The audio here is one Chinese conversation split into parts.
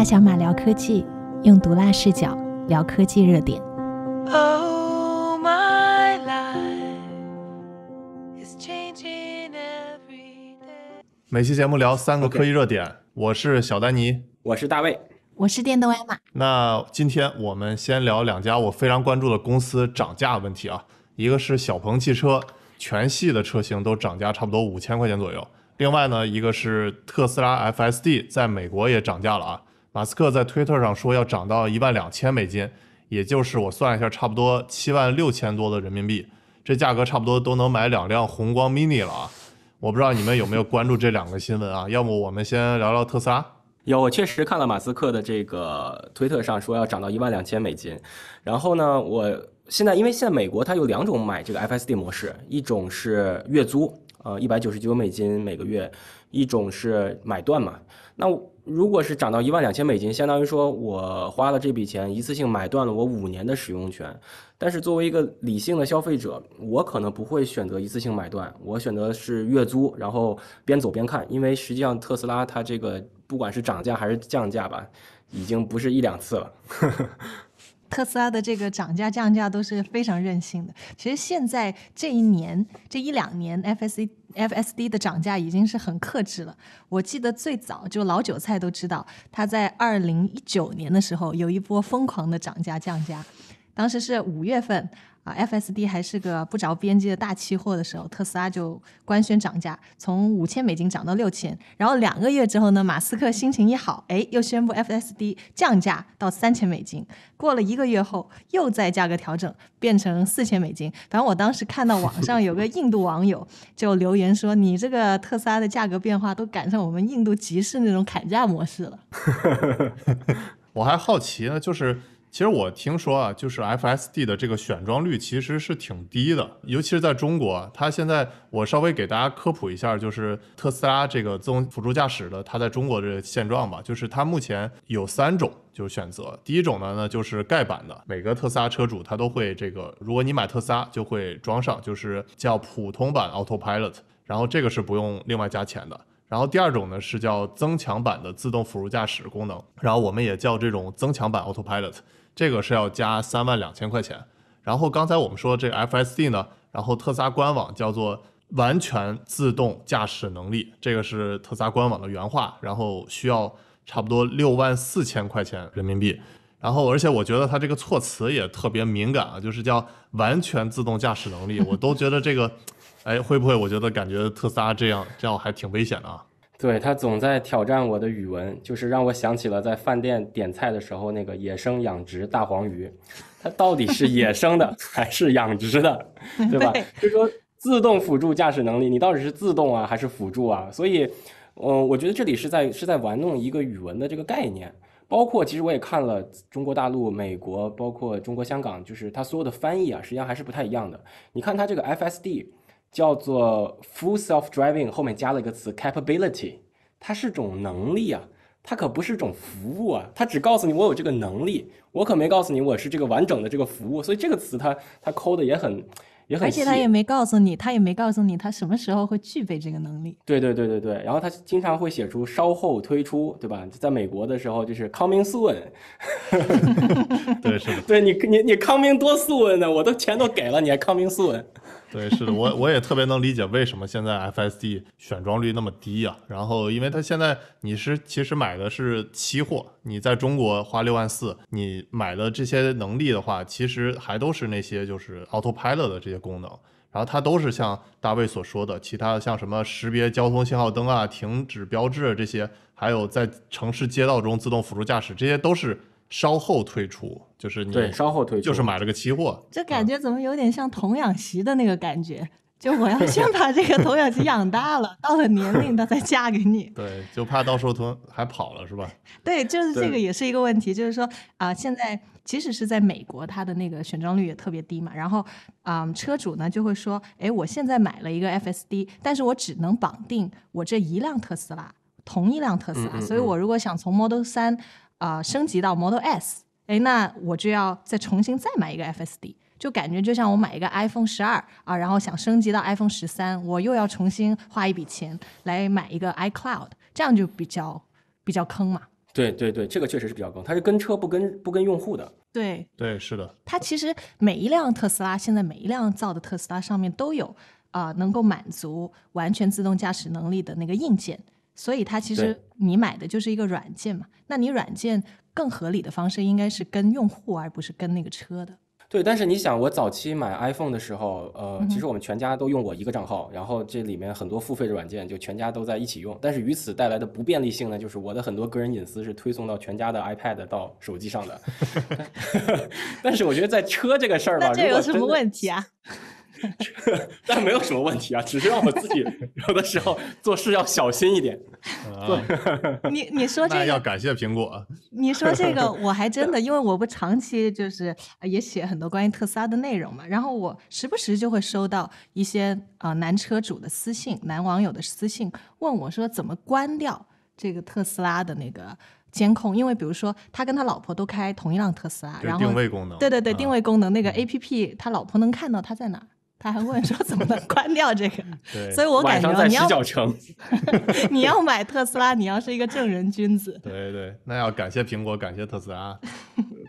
大小马聊科技，用毒辣视角聊科技热点。my life is Oh, 每期节目聊三个科技热点。我是小丹尼，我是大卫，我是电动艾玛。那今天我们先聊两家我非常关注的公司涨价问题啊，一个是小鹏汽车全系的车型都涨价，差不多五千块钱左右。另外呢，一个是特斯拉 FSD 在美国也涨价了啊。马斯克在推特上说要涨到一万两千美金，也就是我算了一下，差不多七万六千多的人民币，这价格差不多都能买两辆宏光 mini 了啊！我不知道你们有没有关注这两个新闻啊？要么我们先聊聊特斯拉。有，我确实看了马斯克的这个推特上说要涨到一万两千美金。然后呢，我现在因为现在美国它有两种买这个 FSD 模式，一种是月租，呃，一百九十九美金每个月；一种是买断嘛。那如果是涨到一万两千美金，相当于说我花了这笔钱一次性买断了我五年的使用权。但是作为一个理性的消费者，我可能不会选择一次性买断，我选择是月租，然后边走边看。因为实际上特斯拉它这个不管是涨价还是降价吧，已经不是一两次了。特斯拉的这个涨价降价都是非常任性的。其实现在这一年、这一两年，FSC。FSD 的涨价已经是很克制了。我记得最早就老韭菜都知道，他在二零一九年的时候有一波疯狂的涨价降价，当时是五月份。啊，FSD 还是个不着边际的大期货的时候，特斯拉就官宣涨价，从五千美金涨到六千。然后两个月之后呢，马斯克心情一好，哎，又宣布 FSD 降价到三千美金。过了一个月后，又在价格调整变成四千美金。反正我当时看到网上有个印度网友就留言说：“你这个特斯拉的价格变化都赶上我们印度集市那种砍价模式了。”我还好奇呢，就是。其实我听说啊，就是 F S D 的这个选装率其实是挺低的，尤其是在中国。它现在我稍微给大家科普一下，就是特斯拉这个自动辅助驾驶的它在中国的现状吧。就是它目前有三种就是选择，第一种呢，那就是盖版的，每个特斯拉车主他都会这个，如果你买特斯拉就会装上，就是叫普通版 Autopilot，然后这个是不用另外加钱的。然后第二种呢是叫增强版的自动辅助驾驶功能，然后我们也叫这种增强版 Autopilot，这个是要加三万两千块钱。然后刚才我们说这个 FSD 呢，然后特斯拉官网叫做完全自动驾驶能力，这个是特斯拉官网的原话，然后需要差不多六万四千块钱人民币。然后而且我觉得它这个措辞也特别敏感啊，就是叫完全自动驾驶能力，我都觉得这个。哎，会不会？我觉得感觉特斯拉这样这样还挺危险的啊。对他总在挑战我的语文，就是让我想起了在饭店点菜的时候，那个野生养殖大黄鱼，它到底是野生的 还是养殖的，对吧？就说自动辅助驾驶能力，你到底是自动啊还是辅助啊？所以，嗯，我觉得这里是在是在玩弄一个语文的这个概念。包括其实我也看了中国大陆、美国，包括中国香港，就是它所有的翻译啊，实际上还是不太一样的。你看它这个 FSD。叫做 full self-driving，后面加了一个词 capability，它是种能力啊，它可不是种服务啊，它只告诉你我有这个能力，我可没告诉你我是这个完整的这个服务，所以这个词它它抠的也很也很而且他也没告诉你，他也没告诉你他什么时候会具备这个能力。对对对对对，然后他经常会写出稍后推出，对吧？在美国的时候就是 coming 康明斯文，对是吧？对你你你 coming 多斯文呢，我都钱都给了你，还 coming soon？对，是的，我我也特别能理解为什么现在 F S D 选装率那么低呀。然后，因为它现在你是其实买的是期货，你在中国花六万四，你买的这些能力的话，其实还都是那些就是 autopilot 的这些功能。然后它都是像大卫所说的，其他的像什么识别交通信号灯啊、停止标志这些，还有在城市街道中自动辅助驾驶，这些都是。稍后退出，就是你对稍后退出，就是买了个期货，这感觉怎么有点像童养媳的那个感觉？就我要先把这个童养媳养大了，到了年龄她再嫁给你。对，就怕到时候还跑了是吧？对，就是这个也是一个问题，就是说啊，现在即使是在美国，它的那个选装率也特别低嘛。然后，嗯，车主呢就会说，哎，我现在买了一个 FSD，但是我只能绑定我这一辆特斯拉，同一辆特斯拉，所以我如果想从 Model 三。啊，升级到 Model S，哎，那我就要再重新再买一个 FSD，就感觉就像我买一个 iPhone 十二啊，然后想升级到 iPhone 十三，我又要重新花一笔钱来买一个 iCloud，这样就比较比较坑嘛？对对对，这个确实是比较坑，它是跟车不跟不跟用户的。对对，是的，它其实每一辆特斯拉，现在每一辆造的特斯拉上面都有啊，能够满足完全自动驾驶能力的那个硬件。所以它其实你买的就是一个软件嘛，那你软件更合理的方式应该是跟用户，而不是跟那个车的。对，但是你想，我早期买 iPhone 的时候，呃，其实我们全家都用我一个账号，然后这里面很多付费的软件就全家都在一起用。但是与此带来的不便利性呢，就是我的很多个人隐私是推送到全家的 iPad 到手机上的。但是我觉得在车这个事儿吧，这有什么问题啊？但没有什么问题啊，只是让我自己 有的时候做事要小心一点。你你说这个要感谢苹果。你说这个 我还真的，因为我不长期就是也写很多关于特斯拉的内容嘛，然后我时不时就会收到一些啊男车主的私信，男网友的私信，问我说怎么关掉这个特斯拉的那个监控，因为比如说他跟他老婆都开同一辆特斯拉，然后定位功能，对对对，定位功能那个 APP，他老婆能看到他在哪。他还问说怎么能关掉这个？对，所以我感觉你要 你要买特斯拉，你要是一个正人君子。对对，那要感谢苹果，感谢特斯拉。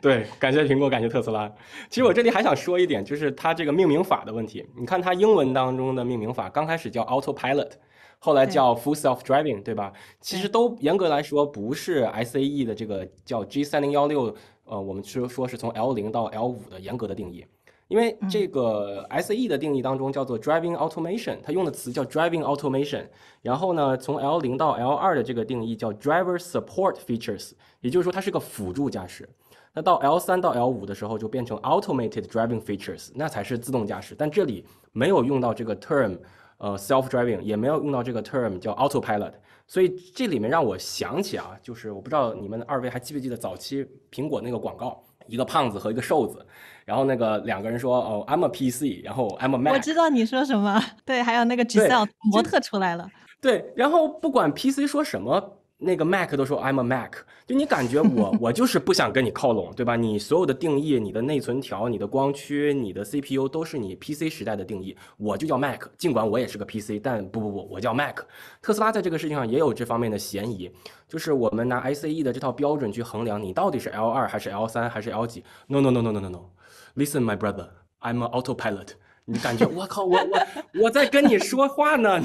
对，感谢苹果，感谢特斯拉。其实我这里还想说一点，就是它这个命名法的问题。你看它英文当中的命名法，刚开始叫 Autopilot，后来叫 Full Self Driving，对吧？其实都严格来说不是 S A E 的这个叫 G 三零幺六，呃，我们说说是从 L 零到 L 五的严格的定义。因为这个 S E 的定义当中叫做 driving automation，它用的词叫 driving automation。然后呢，从 L 零到 L 二的这个定义叫 driver support features，也就是说它是个辅助驾驶。那到 L 三到 L 五的时候就变成 automated driving features，那才是自动驾驶。但这里没有用到这个 term，呃，self driving，也没有用到这个 term 叫 autopilot。所以这里面让我想起啊，就是我不知道你们二位还记不记得早期苹果那个广告。一个胖子和一个瘦子，然后那个两个人说：“哦，I'm a PC，然后 I'm a man。”我知道你说什么。对，还有那个 Gisele 模特出来了。对，然后不管 PC 说什么。那个 Mac 都说 I'm a Mac，就你感觉我 我就是不想跟你靠拢，对吧？你所有的定义、你的内存条、你的光驱、你的 CPU 都是你 PC 时代的定义，我就叫 Mac，尽管我也是个 PC，但不不不，我叫 Mac。特斯拉在这个事情上也有这方面的嫌疑，就是我们拿 ICE 的这套标准去衡量，你到底是 L2 还是 L3 还是 L 几？No no no no no no no，Listen my brother，I'm an autopilot。你感觉我靠我我我在跟你说话呢，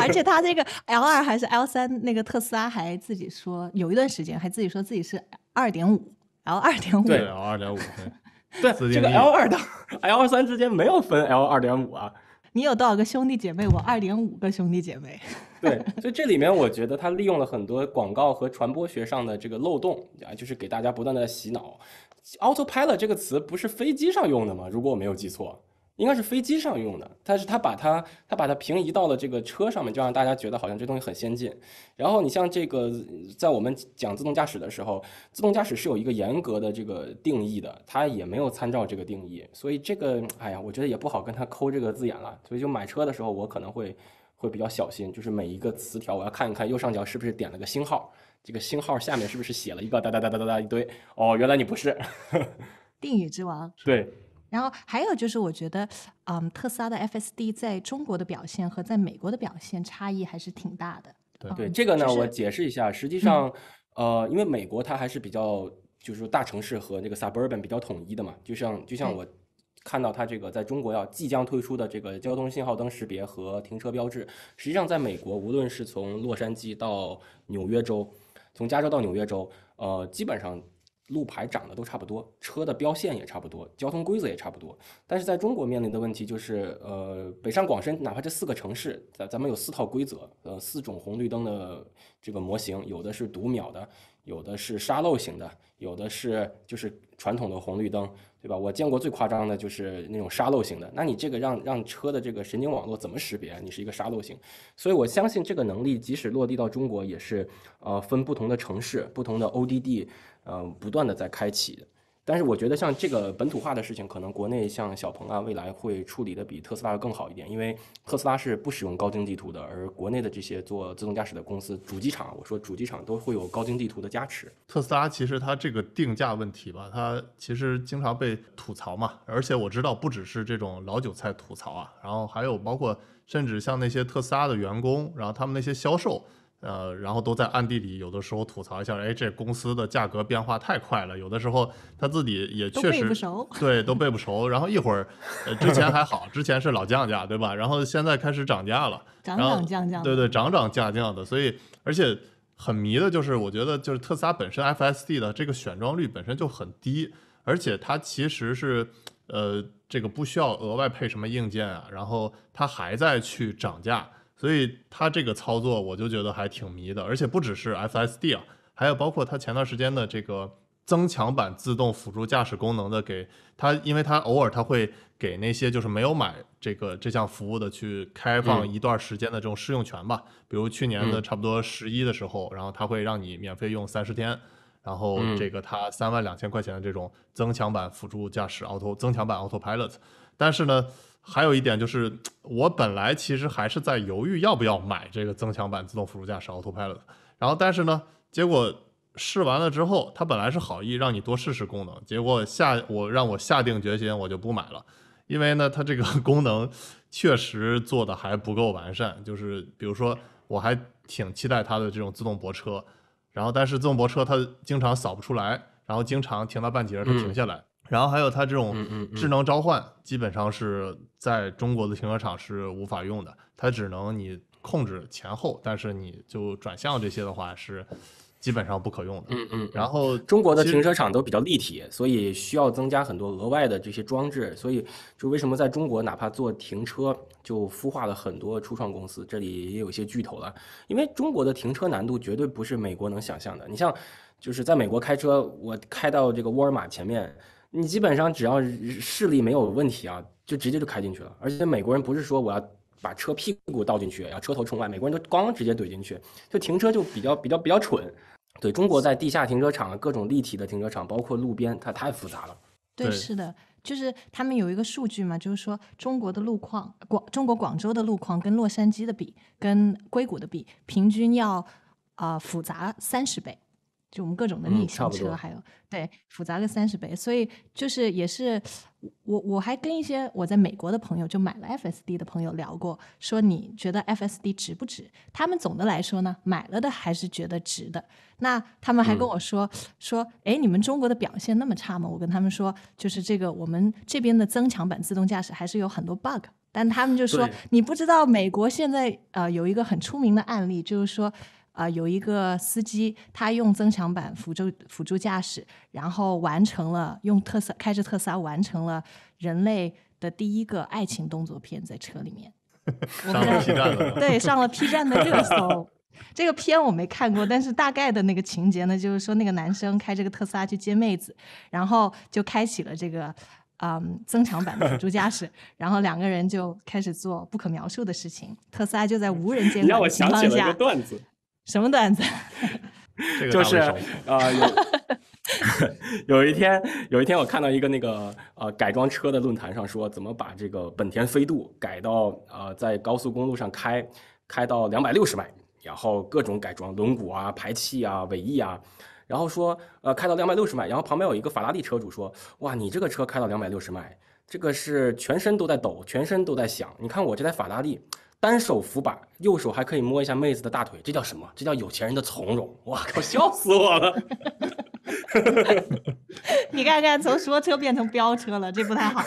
而且他这个 L 二还是 L 三，那个特斯拉还自己说有一段时间还自己说自己是二点五，L 二点五对，L 二点五对，这个 L 二到 L 三之间没有分 L 二点五啊？你有多少个兄弟姐妹？我二点五个兄弟姐妹。对，所以这里面我觉得他利用了很多广告和传播学上的这个漏洞啊，就是给大家不断的洗脑。Autopilot 这个词不是飞机上用的吗？如果我没有记错。应该是飞机上用的，但是他把它，他把它平移到了这个车上面，就让大家觉得好像这东西很先进。然后你像这个，在我们讲自动驾驶的时候，自动驾驶是有一个严格的这个定义的，它也没有参照这个定义，所以这个，哎呀，我觉得也不好跟他抠这个字眼了。所以就买车的时候，我可能会会比较小心，就是每一个词条，我要看一看右上角是不是点了个星号，这个星号下面是不是写了一个哒哒哒哒哒哒一堆，哦，原来你不是 定语之王，对。然后还有就是，我觉得，嗯，特斯拉的 FSD 在中国的表现和在美国的表现差异还是挺大的。对对，这个呢，我解释一下。实际上，呃，因为美国它还是比较，就是说大城市和那个 suburban 比较统一的嘛。就像就像我看到它这个在中国要即将推出的这个交通信号灯识别和停车标志，实际上在美国，无论是从洛杉矶到纽约州，从加州到纽约州，呃，基本上。路牌长得都差不多，车的标线也差不多，交通规则也差不多。但是在中国面临的问题就是，呃，北上广深哪怕这四个城市，咱咱们有四套规则，呃，四种红绿灯的这个模型，有的是读秒的，有的是沙漏型的，有的是就是传统的红绿灯。对吧？我见过最夸张的就是那种沙漏型的。那你这个让让车的这个神经网络怎么识别你是一个沙漏型？所以我相信这个能力即使落地到中国也是呃分不同的城市、不同的 ODD 呃不断的在开启的。但是我觉得像这个本土化的事情，可能国内像小鹏啊，未来会处理的比特斯拉要更好一点，因为特斯拉是不使用高精地图的，而国内的这些做自动驾驶的公司，主机厂，我说主机厂都会有高精地图的加持。特斯拉其实它这个定价问题吧，它其实经常被吐槽嘛，而且我知道不只是这种老韭菜吐槽啊，然后还有包括甚至像那些特斯拉的员工，然后他们那些销售。呃，然后都在暗地里有的时候吐槽一下，哎，这公司的价格变化太快了。有的时候他自己也确实对都背不熟，然后一会儿，呃，之前还好，之前是老降价，对吧？然后现在开始涨价了，涨涨降降对对，涨涨降降的。所以而且很迷的就是，我觉得就是特斯拉本身 FSD 的这个选装率本身就很低，而且它其实是呃这个不需要额外配什么硬件啊，然后它还在去涨价。所以它这个操作我就觉得还挺迷的，而且不只是 FSD 啊，还有包括它前段时间的这个增强版自动辅助驾驶功能的，给它，因为它偶尔它会给那些就是没有买这个这项服务的去开放一段时间的这种试用权吧，比如去年的差不多十一的时候，然后它会让你免费用三十天，然后这个它三万两千块钱的这种增强版辅助驾驶 auto 增强版 autopilot，但是呢。还有一点就是，我本来其实还是在犹豫要不要买这个增强版自动辅助驾驶 Autopilot 的。然后，但是呢，结果试完了之后，它本来是好意让你多试试功能，结果下我让我下定决心，我就不买了，因为呢，它这个功能 确实做的还不够完善。就是比如说，我还挺期待它的这种自动泊车，然后但是自动泊车它经常扫不出来，然后经常停到半截儿停下来。然后还有它这种智能召唤，基本上是在中国的停车场是无法用的。它只能你控制前后，但是你就转向这些的话是基本上不可用的。嗯嗯。然后中国的停车场都比较立体，所以需要增加很多额外的这些装置。所以就为什么在中国，哪怕做停车就孵化了很多初创公司，这里也有一些巨头了。因为中国的停车难度绝对不是美国能想象的。你像就是在美国开车，我开到这个沃尔玛前面。你基本上只要视力没有问题啊，就直接就开进去了。而且美国人不是说我要把车屁股倒进去，要车头冲外，美国人都光直接怼进去，就停车就比较比较比较蠢。对中国在地下停车场、各种立体的停车场，包括路边，它太复杂了。对，是的，就是他们有一个数据嘛，就是说中国的路况，广中国广州的路况跟洛杉矶的比，跟硅谷的比，平均要啊复杂三十倍。就我们各种的逆行车，还有对复杂个三十倍，所以就是也是我我还跟一些我在美国的朋友，就买了 FSD 的朋友聊过，说你觉得 FSD 值不值？他们总的来说呢，买了的还是觉得值的。那他们还跟我说说，哎，你们中国的表现那么差吗？我跟他们说，就是这个我们这边的增强版自动驾驶还是有很多 bug，但他们就说，你不知道美国现在呃有一个很出名的案例，就是说。啊，有一个司机，他用增强版辅助辅助驾驶，然后完成了用特斯开着特斯拉完成了人类的第一个爱情动作片，在车里面，上了 P 站 对上了 P 站的热搜。这个片我没看过，但是大概的那个情节呢，就是说那个男生开这个特斯拉去接妹子，然后就开启了这个嗯增强版的辅助驾驶，然后两个人就开始做不可描述的事情，特斯拉就在无人监管情况下。什么段子？就是呃，有一天，有一天我看到一个那个呃改装车的论坛上说，怎么把这个本田飞度改到呃在高速公路上开，开到两百六十迈，然后各种改装轮毂啊、排气啊、尾翼啊，然后说呃开到两百六十迈，然后旁边有一个法拉利车主说，哇，你这个车开到两百六十迈，这个是全身都在抖，全身都在响，你看我这台法拉利。单手扶把，右手还可以摸一下妹子的大腿，这叫什么？这叫有钱人的从容。哇靠！笑死我了。你看看，从说车变成飙车了，这不太好。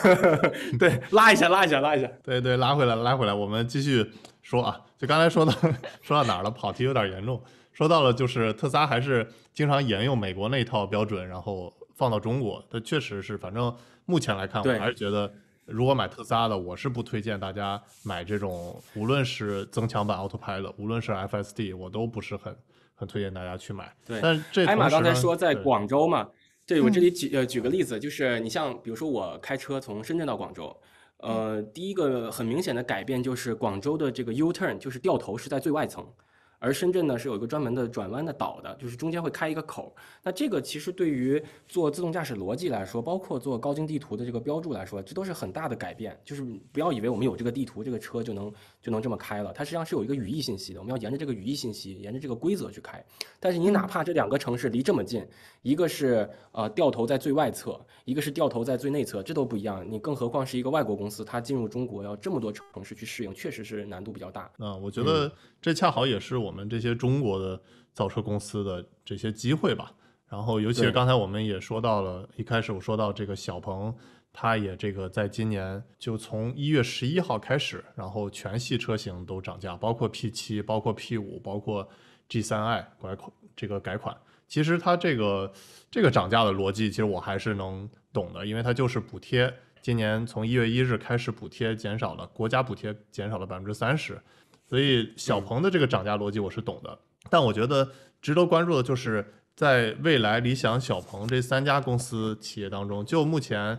对，拉一下，拉一下，拉一下。对对，拉回来，拉回来。我们继续说啊，就刚才说的，说到哪了？跑题有点严重。说到了，就是特斯拉还是经常沿用美国那套标准，然后放到中国。它确实是，反正目前来看，我还是觉得。如果买特斯拉的，我是不推荐大家买这种，无论是增强版 Autopilot，无论是 FSD，我都不是很很推荐大家去买。对，艾玛刚才说在广州嘛，对我这里举呃举个例子，就是你像比如说我开车从深圳到广州，呃，第一个很明显的改变就是广州的这个 U-turn 就是掉头是在最外层。而深圳呢，是有一个专门的转弯的岛的，就是中间会开一个口。那这个其实对于做自动驾驶逻辑来说，包括做高精地图的这个标注来说，这都是很大的改变。就是不要以为我们有这个地图，这个车就能就能这么开了，它实际上是有一个语义信息的，我们要沿着这个语义信息，沿着这个规则去开。但是你哪怕这两个城市离这么近，一个是呃掉头在最外侧，一个是掉头在最内侧，这都不一样。你更何况是一个外国公司，它进入中国要这么多城市去适应，确实是难度比较大。啊，我觉得这恰好也是我。我们这些中国的造车公司的这些机会吧，然后尤其是刚才我们也说到了，一开始我说到这个小鹏，它也这个在今年就从一月十一号开始，然后全系车型都涨价，包括 P 七，包括 P 五，包括 G 三 i 改款这个改款，其实它这个这个涨价的逻辑，其实我还是能懂的，因为它就是补贴，今年从一月一日开始补贴减少了，国家补贴减少了百分之三十。所以小鹏的这个涨价逻辑我是懂的，但我觉得值得关注的就是，在未来、理想、小鹏这三家公司企业当中，就目前，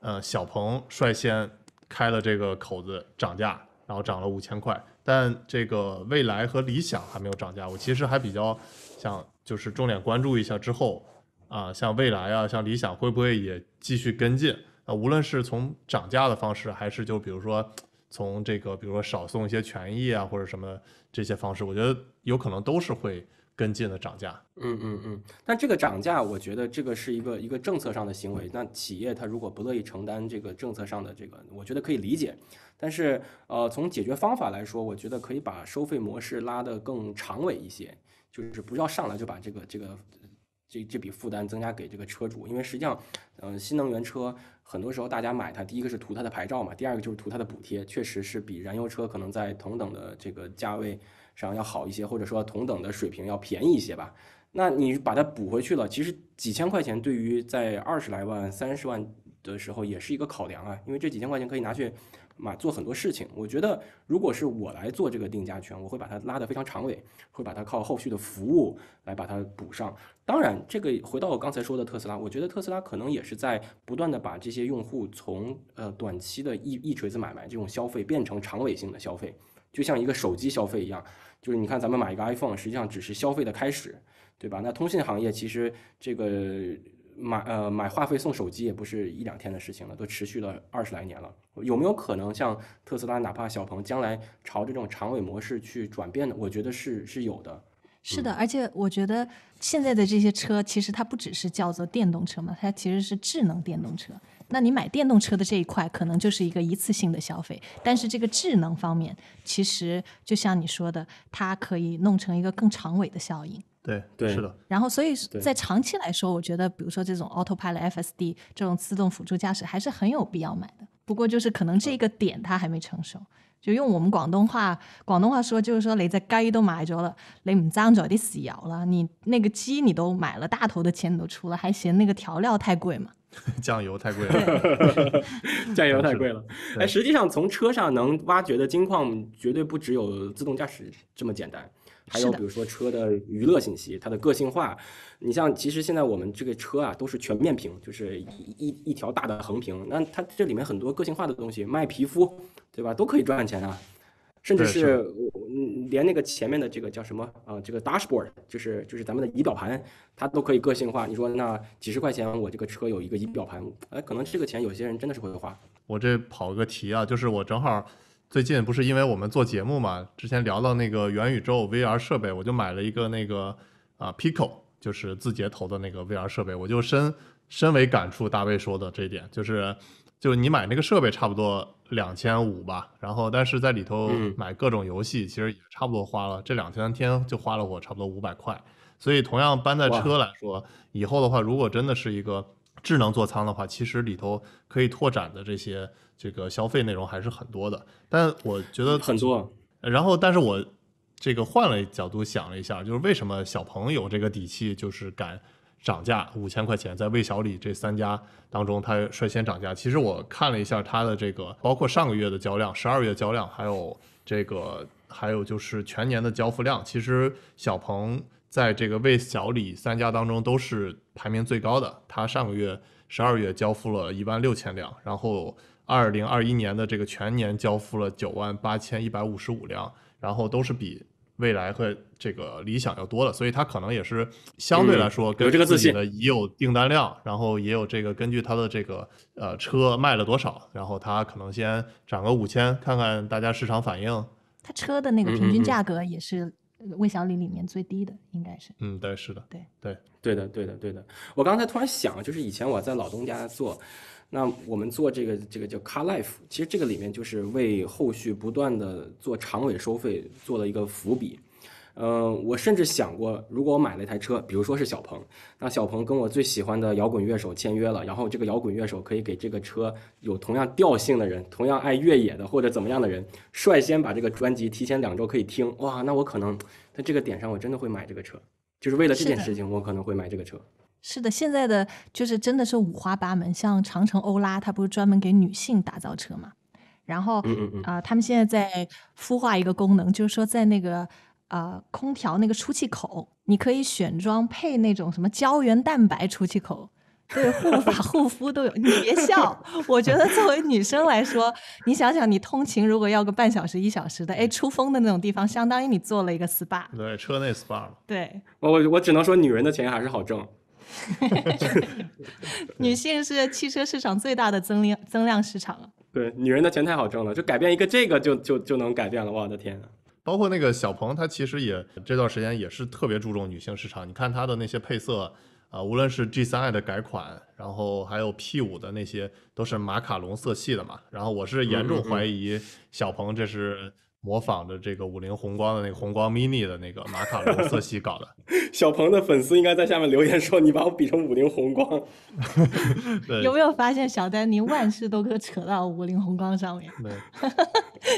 呃，小鹏率先开了这个口子涨价，然后涨了五千块，但这个未来和理想还没有涨价。我其实还比较想就是重点关注一下之后，啊，像未来啊，像理想会不会也继续跟进？啊，无论是从涨价的方式，还是就比如说。从这个，比如说少送一些权益啊，或者什么这些方式，我觉得有可能都是会跟进的涨价。嗯嗯嗯。但这个涨价，我觉得这个是一个一个政策上的行为。那企业它如果不乐意承担这个政策上的这个，我觉得可以理解。但是，呃，从解决方法来说，我觉得可以把收费模式拉得更长尾一些，就是不要上来就把这个这个。这这笔负担增加给这个车主，因为实际上，嗯，新能源车很多时候大家买它，第一个是图它的牌照嘛，第二个就是图它的补贴，确实是比燃油车可能在同等的这个价位上要好一些，或者说同等的水平要便宜一些吧。那你把它补回去了，其实几千块钱对于在二十来万、三十万。的时候也是一个考量啊，因为这几千块钱可以拿去买做很多事情。我觉得如果是我来做这个定价权，我会把它拉得非常长尾，会把它靠后续的服务来把它补上。当然，这个回到我刚才说的特斯拉，我觉得特斯拉可能也是在不断的把这些用户从呃短期的一一锤子买卖这种消费变成长尾性的消费，就像一个手机消费一样，就是你看咱们买一个 iPhone，实际上只是消费的开始，对吧？那通信行业其实这个。买呃买话费送手机也不是一两天的事情了，都持续了二十来年了。有没有可能像特斯拉，哪怕小鹏将来朝着这种长尾模式去转变呢？我觉得是是有的。是的，而且我觉得现在的这些车其实它不只是叫做电动车嘛，它其实是智能电动车。那你买电动车的这一块可能就是一个一次性的消费，但是这个智能方面，其实就像你说的，它可以弄成一个更长尾的效应。对对是的，然后所以在长期来说，我觉得比如说这种 autopilot FSD 这种自动辅助驾驶还是很有必要买的。不过就是可能这个点它还没成熟，就用我们广东话广东话说就是说你在街都买着了，你唔脏咗啲豉油了，你那个鸡你都买了大头的钱你都出了，还嫌那个调料太贵吗？酱油太贵了，酱油太贵了。哎，实际上从车上能挖掘的金矿绝对不只有自动驾驶这么简单。还有比如说车的娱乐信息，它的个性化，你像其实现在我们这个车啊都是全面屏，就是一一条大的横屏，那它这里面很多个性化的东西卖皮肤，对吧？都可以赚钱啊，甚至是连那个前面的这个叫什么啊，这个 dashboard 就是就是咱们的仪表盘，它都可以个性化。你说那几十块钱我这个车有一个仪表盘，哎，可能这个钱有些人真的是会花。我这跑个题啊，就是我正好。最近不是因为我们做节目嘛，之前聊到那个元宇宙 VR 设备，我就买了一个那个啊 Pico，就是字节投的那个 VR 设备，我就深深为感触。大卫说的这一点，就是就你买那个设备差不多两千五吧，然后但是在里头买各种游戏，其实也差不多花了这两三天就花了我差不多五百块。所以同样搬在车来说，以后的话如果真的是一个智能座舱的话，其实里头可以拓展的这些。这个消费内容还是很多的，但我觉得很多。然后，但是我这个换了角度想了一下，就是为什么小鹏有这个底气，就是敢涨价五千块钱，在魏小李这三家当中，他率先涨价。其实我看了一下他的这个，包括上个月的交量，十二月交量，还有这个，还有就是全年的交付量。其实小鹏在这个魏小李三家当中都是排名最高的。他上个月十二月交付了一万六千辆，然后。二零二一年的这个全年交付了九万八千一百五十五辆，然后都是比未来和这个理想要多的，所以它可能也是相对来说跟自己的已有订单量，然后也有这个根据它的这个呃车卖了多少，然后它可能先涨个五千，看看大家市场反应。它车的那个平均价格也是魏小李里面最低的，应该是。嗯，对，是的，对对对的，对的，对的。我刚才突然想，就是以前我在老东家做。那我们做这个这个叫 Car Life，其实这个里面就是为后续不断的做长尾收费做了一个伏笔。嗯，我甚至想过，如果我买了一台车，比如说是小鹏，那小鹏跟我最喜欢的摇滚乐手签约了，然后这个摇滚乐手可以给这个车有同样调性的人、同样爱越野的或者怎么样的人，率先把这个专辑提前两周可以听。哇，那我可能在这个点上我真的会买这个车，就是为了这件事情我可能会买这个车。是的，现在的就是真的是五花八门，像长城欧拉，它不是专门给女性打造车嘛？然后，啊，他们现在在孵化一个功能，就是说在那个啊空调那个出气口，你可以选装配那种什么胶原蛋白出气口，对，护发护肤都有。你别笑，我觉得作为女生来说，你想想你通勤如果要个半小时一小时的，哎，出风的那种地方，相当于你做了一个 SPA，对，车内 SPA 对我我我只能说，女人的钱还是好挣。女性是汽车市场最大的增量增量市场啊！对，女人的钱太好挣了，就改变一个这个就就就能改变了。我的天啊！包括那个小鹏，它其实也这段时间也是特别注重女性市场。你看它的那些配色啊，无论是 G3i 的改款，然后还有 P5 的那些，都是马卡龙色系的嘛。然后我是严重怀疑小鹏这是。模仿着这个五菱宏光的那个宏光 mini 的那个马卡龙色系搞的，小鹏的粉丝应该在下面留言说你把我比成五菱宏光，有没有发现小丹尼万事都可扯到五菱宏光上面？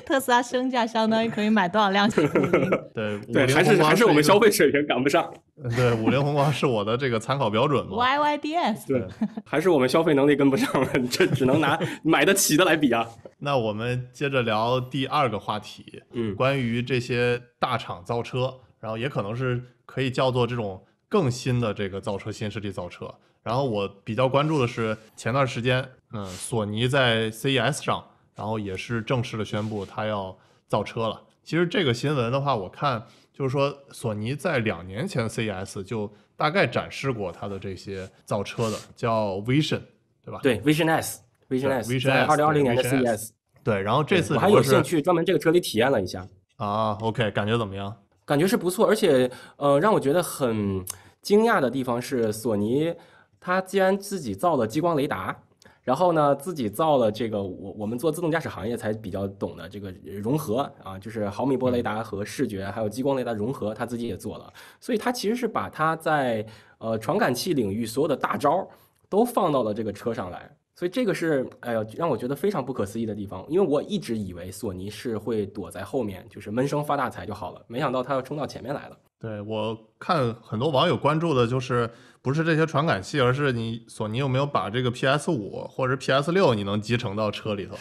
特斯拉身价相当于可以买多少辆？对对，还是还是我们消费水平赶不上。对，五菱宏光是我的这个参考标准嘛？Y Y D S。对，还是我们消费能力跟不上了，这只能拿买得起的来比啊。那我们接着聊第二个话题。嗯，关于这些大厂造车，然后也可能是可以叫做这种更新的这个造车新势力造车，然后我比较关注的是前段时间，嗯，索尼在 CES 上，然后也是正式的宣布它要造车了。其实这个新闻的话，我看就是说索尼在两年前 CES 就大概展示过它的这些造车的，叫 Vision，对吧？对，Vision S，Vision S 在二零二零年的 CES。对，然后这次我还有兴趣专门这个车里体验了一下啊。OK，感觉怎么样？感觉是不错，而且呃，让我觉得很惊讶的地方是，索尼它既然自己造了激光雷达，然后呢，自己造了这个我我们做自动驾驶行业才比较懂的这个融合啊，就是毫米波雷达和视觉还有激光雷达融合，它自己也做了，所以他其实是把它在呃传感器领域所有的大招都放到了这个车上来。所以这个是，哎呀，让我觉得非常不可思议的地方，因为我一直以为索尼是会躲在后面，就是闷声发大财就好了，没想到它要冲到前面来了。对我看很多网友关注的就是，不是这些传感器，而是你索尼有没有把这个 PS 五或者 PS 六你能集成到车里头，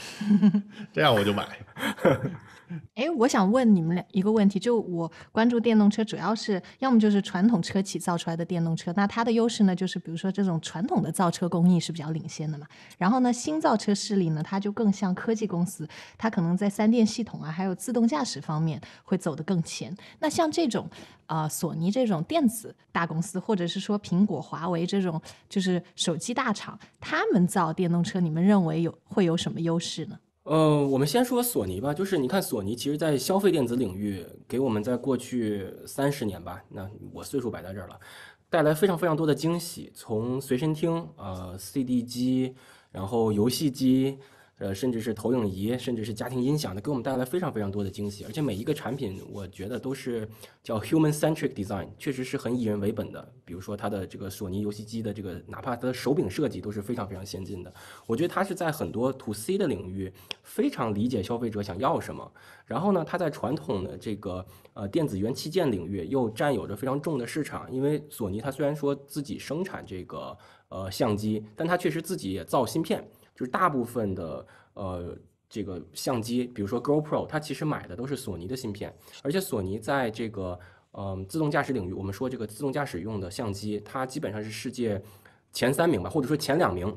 这样我就买。哎，我想问你们俩一个问题，就我关注电动车，主要是要么就是传统车企造出来的电动车，那它的优势呢，就是比如说这种传统的造车工艺是比较领先的嘛。然后呢，新造车势力呢，它就更像科技公司，它可能在三电系统啊，还有自动驾驶方面会走得更前。那像这种呃索尼这种电子大公司，或者是说苹果、华为这种就是手机大厂，他们造电动车，你们认为有会有什么优势呢？呃，我们先说索尼吧，就是你看索尼，其实在消费电子领域，给我们在过去三十年吧，那我岁数摆在这儿了，带来非常非常多的惊喜，从随身听，呃，CD 机，然后游戏机。呃，甚至是投影仪，甚至是家庭音响的，给我们带来非常非常多的惊喜。而且每一个产品，我觉得都是叫 human-centric design，确实是很以人为本的。比如说它的这个索尼游戏机的这个，哪怕它的手柄设计都是非常非常先进的。我觉得它是在很多 to C 的领域非常理解消费者想要什么。然后呢，它在传统的这个呃电子元器件领域又占有着非常重的市场。因为索尼它虽然说自己生产这个呃相机，但它确实自己也造芯片。就是大部分的呃这个相机，比如说 GoPro，它其实买的都是索尼的芯片。而且索尼在这个嗯自动驾驶领域，我们说这个自动驾驶用的相机，它基本上是世界前三名吧，或者说前两名。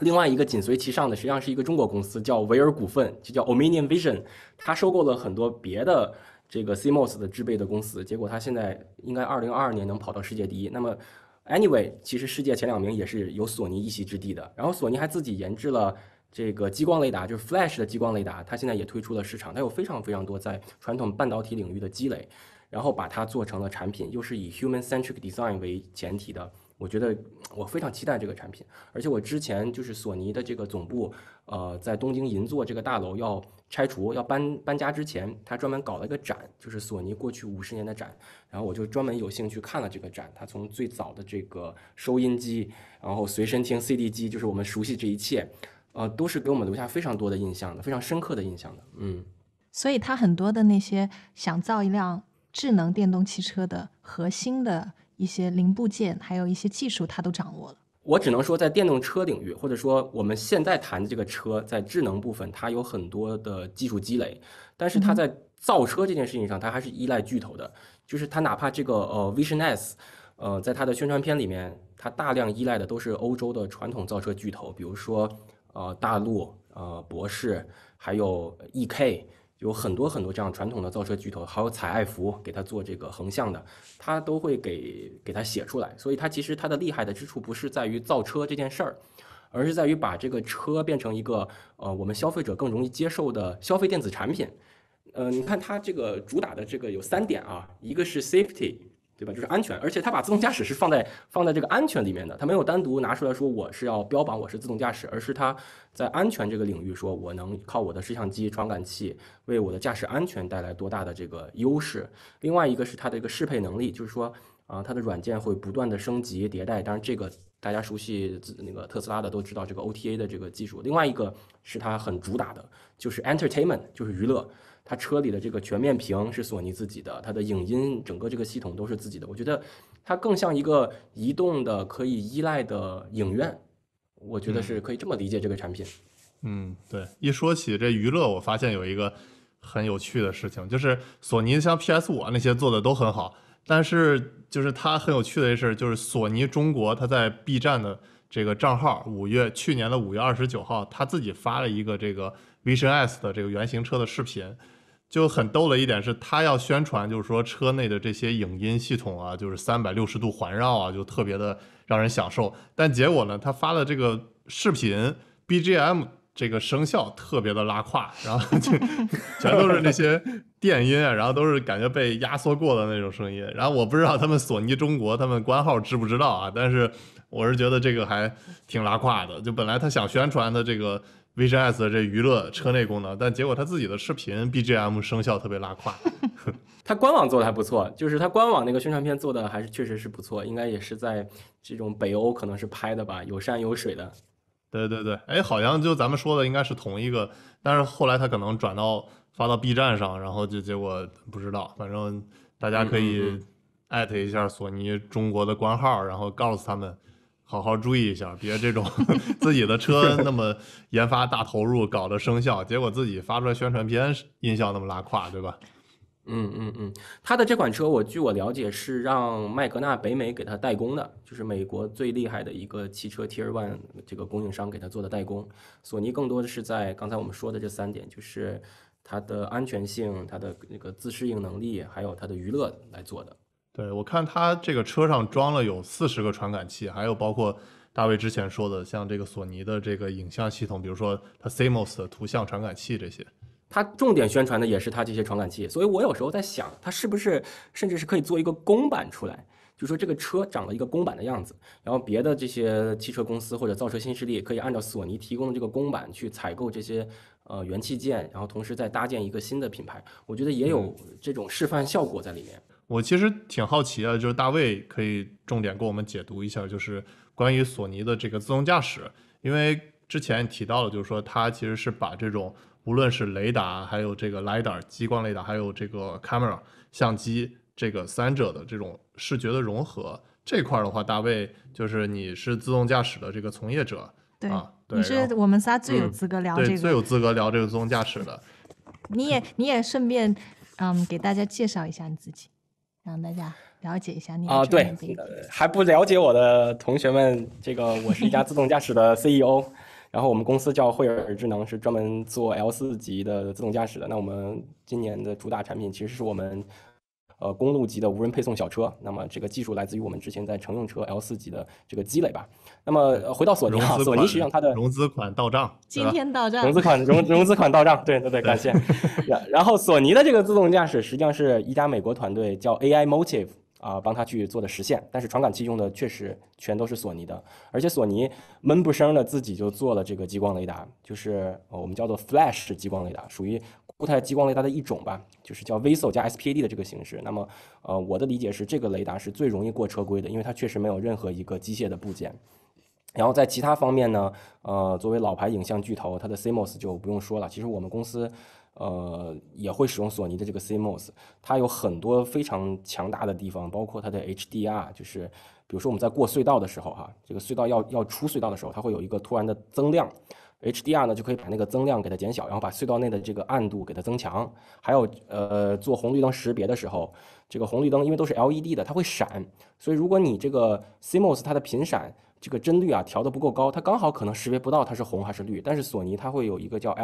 另外一个紧随其上的，实际上是一个中国公司，叫维尔股份，就叫 OmniVision。它收购了很多别的这个 CMOS 的制备的公司，结果它现在应该2022年能跑到世界第一。那么 Anyway，其实世界前两名也是有索尼一席之地的。然后索尼还自己研制了这个激光雷达，就是 Flash 的激光雷达，它现在也推出了市场。它有非常非常多在传统半导体领域的积累，然后把它做成了产品，又是以 human-centric design 为前提的。我觉得我非常期待这个产品，而且我之前就是索尼的这个总部，呃，在东京银座这个大楼要拆除要搬搬家之前，他专门搞了一个展，就是索尼过去五十年的展。然后我就专门有幸去看了这个展，他从最早的这个收音机，然后随身听、CD 机，就是我们熟悉这一切，呃，都是给我们留下非常多的印象的，非常深刻的印象的。嗯，所以他很多的那些想造一辆智能电动汽车的核心的。一些零部件，还有一些技术，它都掌握了。我只能说，在电动车领域，或者说我们现在谈的这个车，在智能部分，它有很多的技术积累，但是它在造车这件事情上，它还是依赖巨头的。就是它哪怕这个呃 Vision S，呃，在它的宣传片里面，它大量依赖的都是欧洲的传统造车巨头，比如说呃大陆、呃博士，还有 EK。有很多很多这样传统的造车巨头，还有采埃孚给他做这个横向的，他都会给给他写出来。所以，他其实他的厉害的之处不是在于造车这件事儿，而是在于把这个车变成一个呃我们消费者更容易接受的消费电子产品。呃，你看它这个主打的这个有三点啊，一个是 safety。对吧？就是安全，而且它把自动驾驶是放在放在这个安全里面的，它没有单独拿出来说我是要标榜我是自动驾驶，而是它在安全这个领域说我能靠我的摄像机传感器为我的驾驶安全带来多大的这个优势。另外一个是它的一个适配能力，就是说啊，它的软件会不断的升级迭代，当然这个大家熟悉那个特斯拉的都知道这个 OTA 的这个技术。另外一个是它很主打的就是 entertainment，就是娱乐。它车里的这个全面屏是索尼自己的，它的影音整个这个系统都是自己的。我觉得它更像一个移动的可以依赖的影院，我觉得是可以这么理解这个产品。嗯，对。一说起这娱乐，我发现有一个很有趣的事情，就是索尼像 PS 五那些做的都很好，但是就是它很有趣的一事，就是索尼中国它在 B 站的这个账号，五月去年的五月二十九号，它自己发了一个这个 Vision S 的这个原型车的视频。就很逗的一点是，他要宣传，就是说车内的这些影音系统啊，就是三百六十度环绕啊，就特别的让人享受。但结果呢，他发了这个视频，BGM 这个声效特别的拉胯，然后就全都是那些电音，啊，然后都是感觉被压缩过的那种声音。然后我不知道他们索尼中国他们官号知不知道啊，但是我是觉得这个还挺拉胯的。就本来他想宣传的这个。VGS 的这娱乐车内功能，但结果他自己的视频 BGM 声效特别拉胯。他官网做的还不错，就是他官网那个宣传片做的还是确实是不错，应该也是在这种北欧可能是拍的吧，有山有水的。对对对，哎，好像就咱们说的应该是同一个，但是后来他可能转到发到 B 站上，然后就结果不知道，反正大家可以艾特一下索尼中国的官号，然后告诉他们。好好注意一下，别这种 自己的车那么研发大投入搞了生效，结果自己发出来宣传片音效那么拉胯，对吧？嗯嗯嗯，它的这款车我据我了解是让麦格纳北美给他代工的，就是美国最厉害的一个汽车 Tier One 这个供应商给他做的代工。索尼更多的是在刚才我们说的这三点，就是它的安全性、它的那个自适应能力，还有它的娱乐来做的。对我看，它这个车上装了有四十个传感器，还有包括大卫之前说的，像这个索尼的这个影像系统，比如说它 CMOS 的图像传感器这些。它重点宣传的也是它这些传感器，所以我有时候在想，它是不是甚至是可以做一个公版出来，就说这个车长了一个公版的样子，然后别的这些汽车公司或者造车新势力可以按照索尼提供的这个公版去采购这些呃元器件，然后同时再搭建一个新的品牌，我觉得也有这种示范效果在里面。我其实挺好奇的，就是大卫可以重点给我们解读一下，就是关于索尼的这个自动驾驶，因为之前提到了，就是说它其实是把这种无论是雷达，还有这个 lidar 激光雷达，还有这个 camera 相机这个三者的这种视觉的融合这块的话，大卫就是你是自动驾驶的这个从业者，对，你是我们仨最有资格聊这个最有资格聊这个自动驾驶的，你也你也顺便嗯给大家介绍一下你自己。让大家了解一下你的背还不了解我的同学们，这个我是一家自动驾驶的 CEO，然后我们公司叫惠尔智能，是专门做 L 四级的自动驾驶的。那我们今年的主打产品，其实是我们。呃，公路级的无人配送小车，那么这个技术来自于我们之前在乘用车 L 四级的这个积累吧。那么回到索尼，索尼实际上它的融资款到账，今天到账，融资款融融资款到账，对，那得感谢。然然后，索尼的这个自动驾驶，实际上是一家美国团队叫 AI Motive 啊，帮他去做的实现，但是传感器用的确实全都是索尼的，而且索尼闷不声的自己就做了这个激光雷达，就是我们叫做 Flash 激光雷达，属于。固态激光雷达的一种吧，就是叫 VISO 加 SPAD 的这个形式。那么，呃，我的理解是，这个雷达是最容易过车规的，因为它确实没有任何一个机械的部件。然后在其他方面呢，呃，作为老牌影像巨头，它的 CMOS 就不用说了。其实我们公司，呃，也会使用索尼的这个 CMOS，它有很多非常强大的地方，包括它的 HDR，就是比如说我们在过隧道的时候，哈，这个隧道要要出隧道的时候，它会有一个突然的增量。HDR 呢，就可以把那个增量给它减小，然后把隧道内的这个暗度给它增强。还有，呃，做红绿灯识别的时候，这个红绿灯因为都是 LED 的，它会闪，所以如果你这个 CMOS 它的频闪这个帧率啊调得不够高，它刚好可能识别不到它是红还是绿。但是索尼它会有一个叫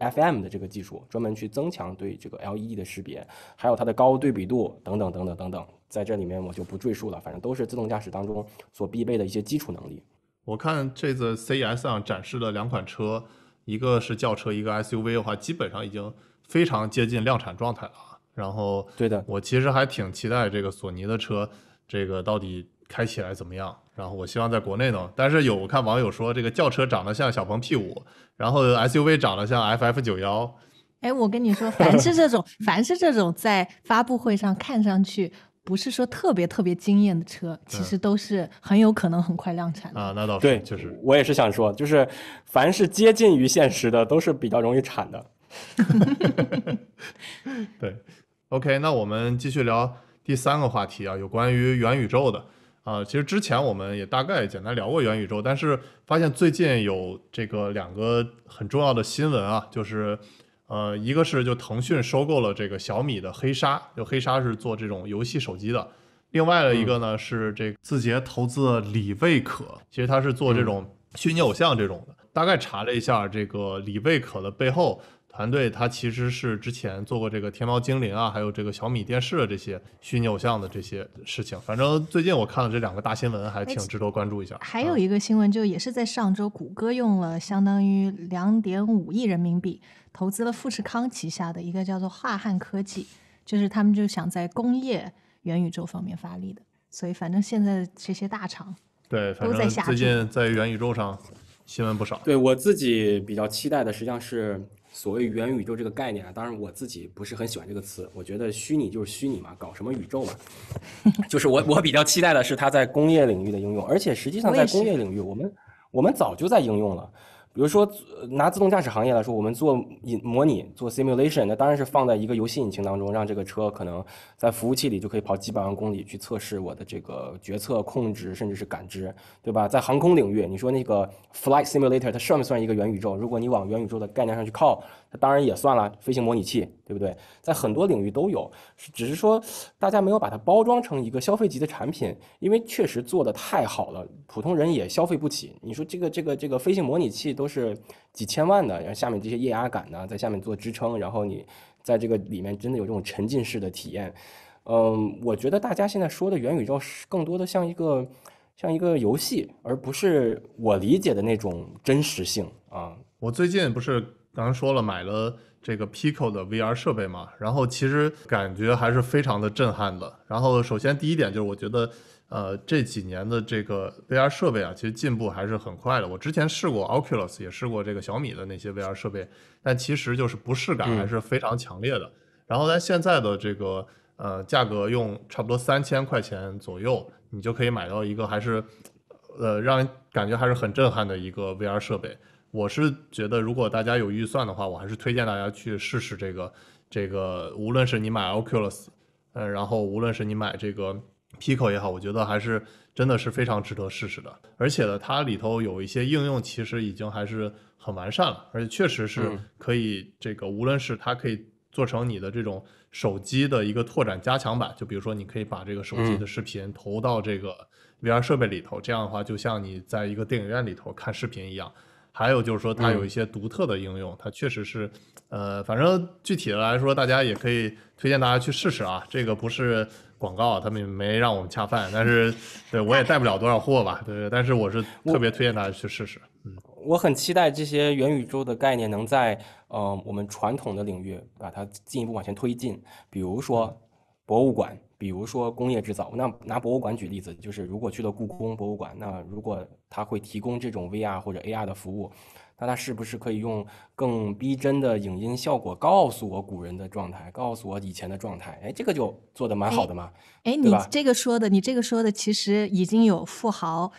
LFM 的这个技术，专门去增强对这个 LED 的识别，还有它的高对比度等等等等等等，在这里面我就不赘述了，反正都是自动驾驶当中所必备的一些基础能力。我看这次 CES 上展示的两款车，一个是轿车，一个 SUV 的话，基本上已经非常接近量产状态了。然后，对的，我其实还挺期待这个索尼的车，这个到底开起来怎么样？然后我希望在国内呢，但是有我看网友说这个轿车长得像小鹏 P 五，然后 SUV 长得像 FF 九幺。哎，我跟你说，凡是这种，凡是这种在发布会上看上去。不是说特别特别惊艳的车，其实都是很有可能很快量产的啊。那倒是，对，就是我也是想说，就是凡是接近于现实的，都是比较容易产的。对，OK，那我们继续聊第三个话题啊，有关于元宇宙的啊。其实之前我们也大概简单聊过元宇宙，但是发现最近有这个两个很重要的新闻啊，就是。呃，一个是就腾讯收购了这个小米的黑鲨，就黑鲨是做这种游戏手机的。另外的一个呢是这字节投资李未可，其实他是做这种虚拟偶像这种的。大概查了一下，这个李未可的背后团队，他其实是之前做过这个天猫精灵啊，还有这个小米电视的这些虚拟偶像的这些事情。反正最近我看了这两个大新闻，还挺值得关注一下。还有一个新闻就也是在上周，谷歌用了相当于两点五亿人民币。投资了富士康旗下的一个叫做华汉科技，就是他们就想在工业元宇宙方面发力的，所以反正现在这些大厂，对，都在下。最近在元宇宙上新闻不少。对我自己比较期待的实际上是所谓元宇宙这个概念，啊，当然我自己不是很喜欢这个词，我觉得虚拟就是虚拟嘛，搞什么宇宙嘛，就是我我比较期待的是它在工业领域的应用，而且实际上在工业领域，我们我们早就在应用了。比如说，拿自动驾驶行业来说，我们做引模拟做 simulation，那当然是放在一个游戏引擎当中，让这个车可能在服务器里就可以跑几百万公里去测试我的这个决策控制，甚至是感知，对吧？在航空领域，你说那个 flight simulator，它算不算一个元宇宙，如果你往元宇宙的概念上去靠。当然也算了，飞行模拟器，对不对？在很多领域都有，只是说大家没有把它包装成一个消费级的产品，因为确实做的太好了，普通人也消费不起。你说这个这个这个飞行模拟器都是几千万的，然后下面这些液压杆呢，在下面做支撑，然后你在这个里面真的有这种沉浸式的体验。嗯，我觉得大家现在说的元宇宙是更多的像一个像一个游戏，而不是我理解的那种真实性啊。我最近不是。刚刚说了买了这个 Pico 的 VR 设备嘛，然后其实感觉还是非常的震撼的。然后首先第一点就是我觉得，呃，这几年的这个 VR 设备啊，其实进步还是很快的。我之前试过 Oculus，也试过这个小米的那些 VR 设备，但其实就是不适感还是非常强烈的。然后在现在的这个，呃，价格用差不多三千块钱左右，你就可以买到一个还是，呃，让感觉还是很震撼的一个 VR 设备。我是觉得，如果大家有预算的话，我还是推荐大家去试试这个，这个无论是你买 Oculus，呃，然后无论是你买这个 Pico 也好，我觉得还是真的是非常值得试试的。而且呢，它里头有一些应用，其实已经还是很完善了，而且确实是可以这个，无论是它可以做成你的这种手机的一个拓展加强版，就比如说你可以把这个手机的视频投到这个 VR 设备里头，这样的话，就像你在一个电影院里头看视频一样。还有就是说，它有一些独特的应用，它确实是，呃，反正具体的来说，大家也可以推荐大家去试试啊，这个不是广告，他们也没让我们恰饭，但是对我也带不了多少货吧，对对，但是我是特别推荐大家去试试，嗯，我很期待这些元宇宙的概念能在呃我们传统的领域把它进一步往前推进，比如说。博物馆，比如说工业制造，那拿博物馆举例子，就是如果去了故宫博物馆，那如果他会提供这种 VR 或者 AR 的服务，那他是不是可以用更逼真的影音效果告诉我古人的状态，告诉我以前的状态？哎，这个就做的蛮好的嘛。哎，你这个说的，你这个说的，其实已经有富豪。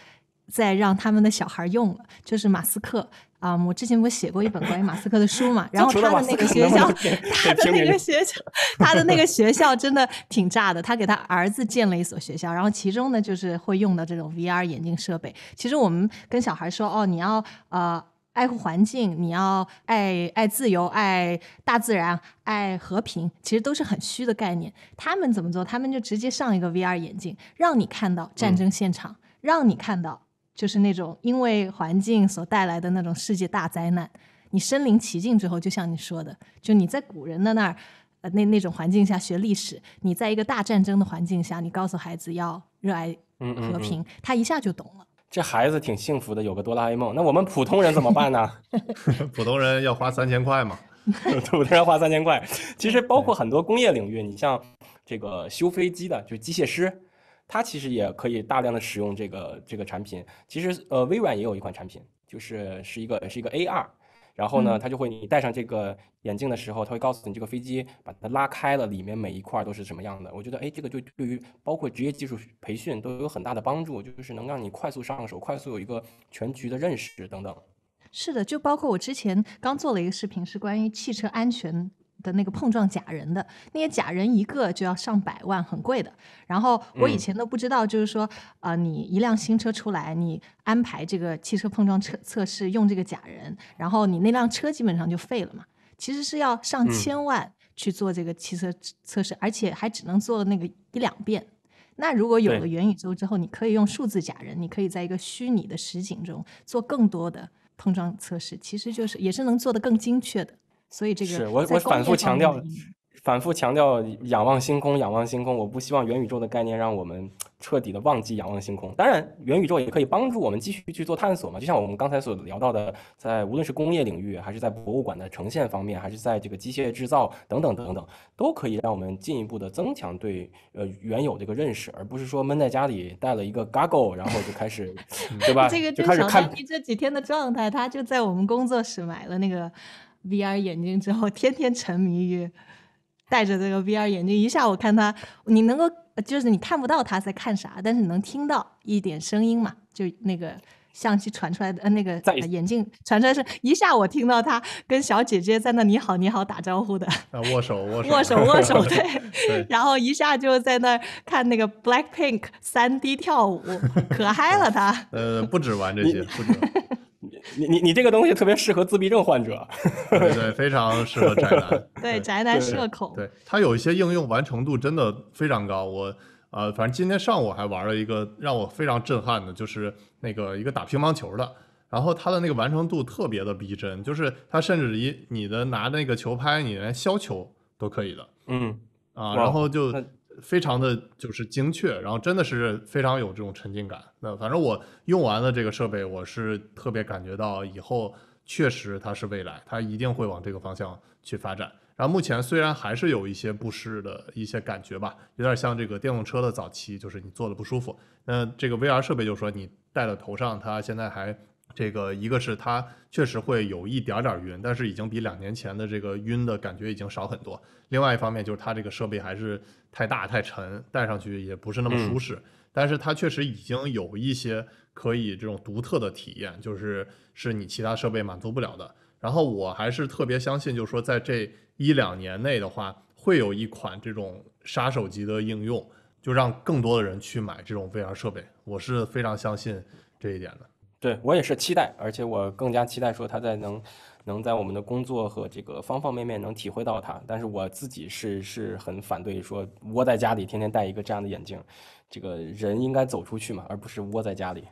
在让他们的小孩用了，就是马斯克啊！我之前不是写过一本关于马斯克的书嘛？然后他的那个学校，他的那个学校，他的那个学校真的挺炸的。他给他儿子建了一所学校，然后其中呢，就是会用到这种 VR 眼镜设备。其实我们跟小孩说哦，你要呃爱护环境，你要爱爱自由，爱大自然，爱和平，其实都是很虚的概念。他们怎么做？他们就直接上一个 VR 眼镜，让你看到战争现场，让你看到。就是那种因为环境所带来的那种世界大灾难，你身临其境之后，就像你说的，就你在古人的那儿，呃，那那种环境下学历史，你在一个大战争的环境下，你告诉孩子要热爱和平，他一下就懂了。这孩子挺幸福的，有个哆啦 A 梦。那我们普通人怎么办呢？普通人要花三千块嘛？普通人花三千块，其实包括很多工业领域，你像这个修飞机的，就机械师。它其实也可以大量的使用这个这个产品。其实呃，微软也有一款产品，就是是一个是一个 AR。然后呢，它就会你戴上这个眼镜的时候，它会告诉你这个飞机把它拉开了，里面每一块都是什么样的。我觉得哎，这个就对于包括职业技术培训都有很大的帮助，就是能让你快速上手，快速有一个全局的认识等等。是的，就包括我之前刚做了一个视频，是关于汽车安全。的那个碰撞假人的那些假人一个就要上百万，很贵的。然后我以前都不知道，就是说啊，你一辆新车出来，你安排这个汽车碰撞测测试用这个假人，然后你那辆车基本上就废了嘛。其实是要上千万去做这个汽车测试，而且还只能做那个一两遍。那如果有了元宇宙之后，你可以用数字假人，你可以在一个虚拟的实景中做更多的碰撞测试，其实就是也是能做的更精确的。所以这个是我我反复强调，反复强调仰望星空，仰望星空。我不希望元宇宙的概念让我们彻底的忘记仰望星空。当然，元宇宙也可以帮助我们继续去做探索嘛。就像我们刚才所聊到的，在无论是工业领域，还是在博物馆的呈现方面，还是在这个机械制造等等等等，都可以让我们进一步的增强对呃原有这个认识，而不是说闷在家里戴了一个 Goggle，然后就开始 对吧？这个就小看你这几天的状态，他就在我们工作室买了那个。V R 眼镜之后，天天沉迷于戴着这个 V R 眼镜，一下午看他，你能够就是你看不到他在看啥，但是能听到一点声音嘛？就那个相机传出来的，呃，那个眼镜传出来是一下我听到他跟小姐姐在那你好你好打招呼的，握手 握手握手握手 对，然后一下就在那看那个 Black Pink 三 D 跳舞，可嗨了他。呃，不止玩这些，不止。你你你这个东西特别适合自闭症患者，对对，非常适合宅男，对宅男社恐，对他有一些应用完成度真的非常高，我呃，反正今天上午还玩了一个让我非常震撼的，就是那个一个打乒乓球的，然后他的那个完成度特别的逼真，就是他甚至一你的拿那个球拍，你连削球都可以的，嗯，啊，然后就。非常的就是精确，然后真的是非常有这种沉浸感。那反正我用完了这个设备，我是特别感觉到以后确实它是未来，它一定会往这个方向去发展。然后目前虽然还是有一些不适的一些感觉吧，有点像这个电动车的早期，就是你坐的不舒服。那这个 VR 设备就是说你戴到头上，它现在还。这个一个是它确实会有一点点晕，但是已经比两年前的这个晕的感觉已经少很多。另外一方面就是它这个设备还是太大太沉，戴上去也不是那么舒适。但是它确实已经有一些可以这种独特的体验，就是是你其他设备满足不了的。然后我还是特别相信，就是说在这一两年内的话，会有一款这种杀手级的应用，就让更多的人去买这种 VR 设备。我是非常相信这一点的。对我也是期待，而且我更加期待说他在能，能在我们的工作和这个方方面面能体会到他。但是我自己是是很反对说窝在家里，天天戴一个这样的眼镜，这个人应该走出去嘛，而不是窝在家里。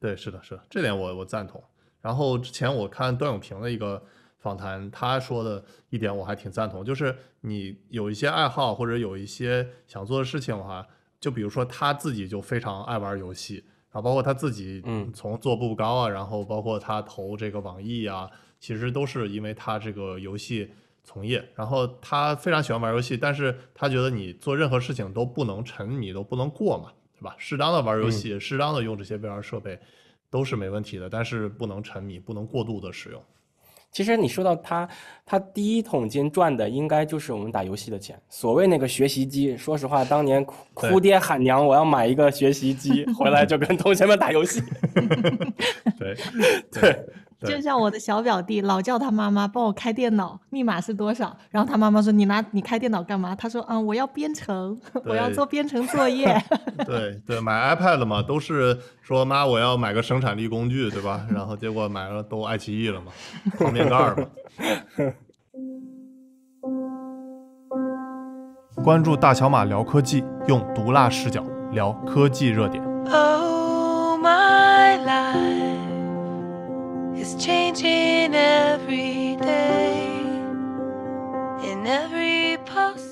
对，是的，是的，这点我我赞同。然后之前我看段永平的一个访谈，他说的一点我还挺赞同，就是你有一些爱好或者有一些想做的事情的话，就比如说他自己就非常爱玩游戏。啊，包括他自己，嗯，从做步步高啊，然后包括他投这个网易啊，其实都是因为他这个游戏从业，然后他非常喜欢玩游戏，但是他觉得你做任何事情都不能沉迷，都不能过嘛，是吧？适当的玩游戏，适当的用这些 VR 设备，都是没问题的，但是不能沉迷，不能过度的使用。其实你说到他，他第一桶金赚的应该就是我们打游戏的钱。所谓那个学习机，说实话，当年哭爹喊娘，我要买一个学习机，回来就跟同学们打游戏。对，对。就像我的小表弟老叫他妈妈帮我开电脑，密码是多少？然后他妈妈说：“你拿你开电脑干嘛？”他说：“嗯，我要编程，我要做编程作业。”对对，买 iPad 嘛，都是说妈，我要买个生产力工具，对吧？然后结果买了都爱奇艺了嘛，泡面盖嘛。关注大小马聊科技，用毒辣视角聊科技热点。Oh my life. changing every day in every possible